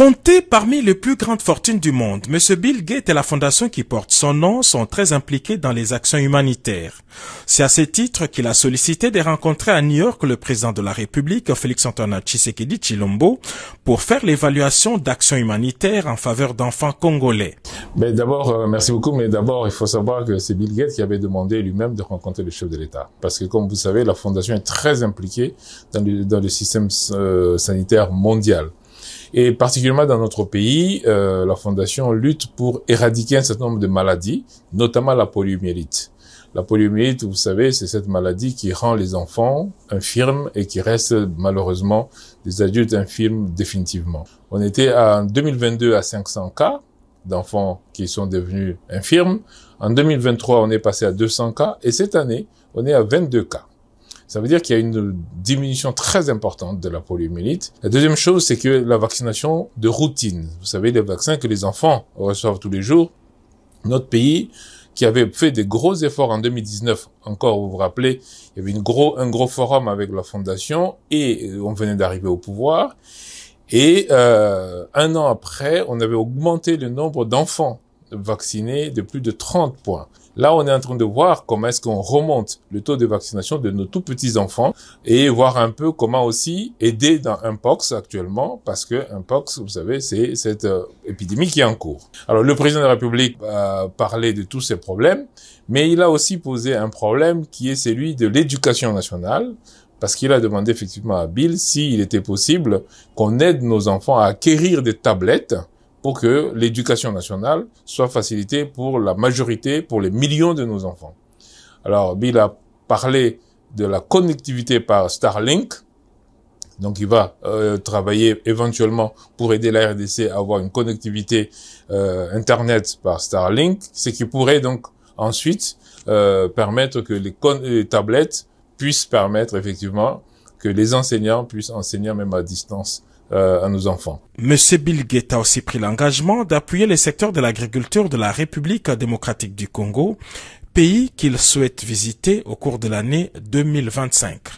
Compté parmi les plus grandes fortunes du monde, M. Bill Gates et la fondation qui porte son nom sont très impliqués dans les actions humanitaires. C'est à ce titre qu'il a sollicité de rencontrer à New York le président de la République, Félix Antoine Tshisekedi Chilombo, pour faire l'évaluation d'actions humanitaires en faveur d'enfants congolais. Mais d'abord, euh, merci beaucoup, mais d'abord, il faut savoir que c'est Bill Gates qui avait demandé lui-même de rencontrer le chef de l'État. Parce que, comme vous savez, la fondation est très impliquée dans le, système euh, sanitaire mondial. Et particulièrement dans notre pays, euh, la Fondation lutte pour éradiquer un certain nombre de maladies, notamment la poliomyélite. La poliomyélite, vous savez, c'est cette maladie qui rend les enfants infirmes et qui reste malheureusement des adultes infirmes définitivement. On était en 2022 à 500 cas d'enfants qui sont devenus infirmes. En 2023, on est passé à 200 cas et cette année, on est à 22 cas. Ça veut dire qu'il y a une diminution très importante de la poliomyélite. La deuxième chose, c'est que la vaccination de routine, vous savez, les vaccins que les enfants reçoivent tous les jours, notre pays qui avait fait des gros efforts en 2019. Encore, vous vous rappelez, il y avait une gros, un gros forum avec la fondation et euh, on venait d'arriver au pouvoir. Et euh, un an après, on avait augmenté le nombre d'enfants vaccinés de plus de 30 points. Là, on est en train de voir comment est-ce qu'on remonte le taux de vaccination de nos tout petits enfants et voir un peu comment aussi aider dans un POX actuellement parce que un POX, vous savez, c'est cette euh, épidémie qui est en cours. Alors, le président de la République a euh, parlé de tous ces problèmes, mais il a aussi posé un problème qui est celui de l'éducation nationale parce qu'il a demandé effectivement à Bill s'il était possible qu'on aide nos enfants à acquérir des tablettes pour que l'éducation nationale soit facilitée pour la majorité, pour les millions de nos enfants. Alors, Bill a parlé de la connectivité par Starlink. Donc, il va euh, travailler éventuellement pour aider la RDC à avoir une connectivité euh, Internet par Starlink, ce qui pourrait donc ensuite euh, permettre que les, les, tablettes puissent permettre effectivement que les enseignants puissent enseigner même à distance euh, à nos enfants. Monsieur Bill Gates a aussi pris l'engagement d'appuyer les secteurs de l'agriculture de la République démocratique du Congo, pays qu'il souhaite visiter au cours de l'année 2025.